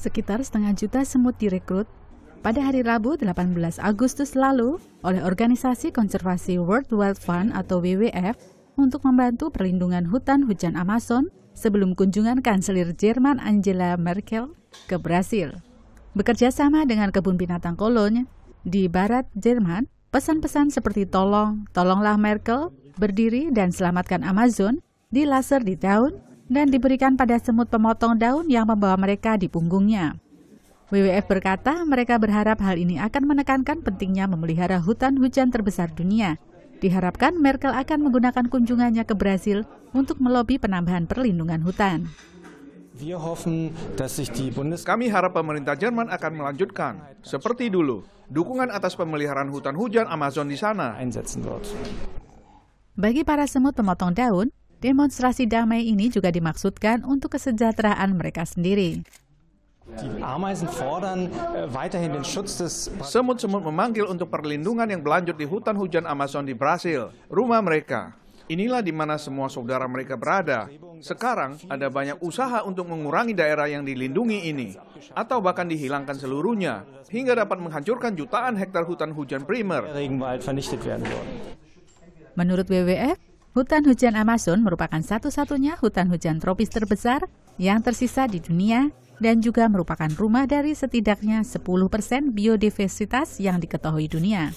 sekitar setengah juta semut direkrut pada hari Rabu 18 Agustus lalu oleh organisasi konservasi World Wild Fund atau WWF untuk membantu perlindungan hutan hujan Amazon sebelum kunjungan kanselir Jerman Angela Merkel ke Brasil. Bekerja sama dengan kebun binatang Cologne di barat Jerman, pesan-pesan seperti tolong, tolonglah Merkel, berdiri dan selamatkan Amazon di laser di tahun dan diberikan pada semut pemotong daun yang membawa mereka di punggungnya. WWF berkata mereka berharap hal ini akan menekankan pentingnya memelihara hutan hujan terbesar dunia. Diharapkan Merkel akan menggunakan kunjungannya ke Brasil untuk melobi penambahan perlindungan hutan. Kami harap pemerintah Jerman akan melanjutkan, seperti dulu, dukungan atas pemeliharaan hutan hujan Amazon di sana. Bagi para semut pemotong daun, Demonstrasi damai ini juga dimaksudkan untuk kesejahteraan mereka sendiri. Äh, Semut-semut memanggil untuk perlindungan yang berlanjut di hutan hujan Amazon di Brasil, rumah mereka. Inilah di mana semua saudara mereka berada. Sekarang ada banyak usaha untuk mengurangi daerah yang dilindungi ini, atau bahkan dihilangkan seluruhnya, hingga dapat menghancurkan jutaan hektar hutan hujan primer. Menurut WWF, Hutan hujan Amazon merupakan satu-satunya hutan hujan tropis terbesar yang tersisa di dunia dan juga merupakan rumah dari setidaknya 10% biodiversitas yang diketahui dunia.